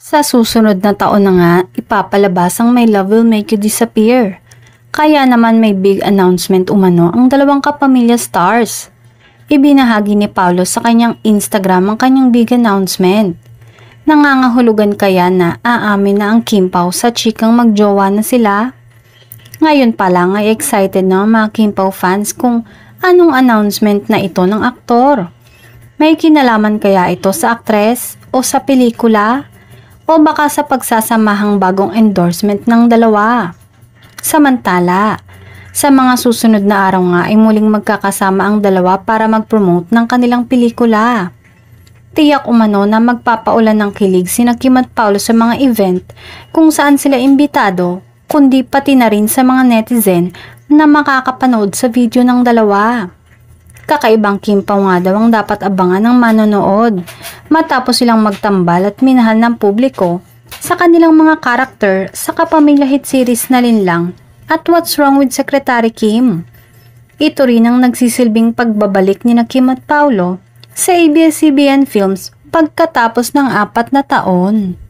Sa susunod na taon na nga, ipapalabas ang My Love Will Make You Disappear. Kaya naman may big announcement umano ang dalawang kapamilya stars. Ibinahagi ni Paolo sa kanyang Instagram ang kanyang big announcement. Nangangahulugan kaya na aamin na ang Kim Pao sa chikang magjowa na sila? Ngayon pa lang ay excited na ang mga Kim Pao fans kung anong announcement na ito ng aktor. May kinalaman kaya ito sa aktres o sa pelikula? o baka sa pagsasamahang bagong endorsement ng dalawa. Samantala, sa mga susunod na araw nga ay muling magkakasama ang dalawa para mag-promote ng kanilang pelikula. Tiyak umano na magpapaulan ng kilig si Kim at Paolo sa mga event kung saan sila imbitado, kundi pati na rin sa mga netizen na makakapanood sa video ng dalawa. Kakaibang kimpaw nga daw ang dapat abangan ng manonood matapos silang magtambal at minahal ng publiko sa kanilang mga karakter sa kapamilya hit series na Linlang at What's Wrong with Secretary Kim. Ito rin ang nagsisilbing pagbabalik ni na Kim at Paolo sa ABS-CBN Films pagkatapos ng apat na taon.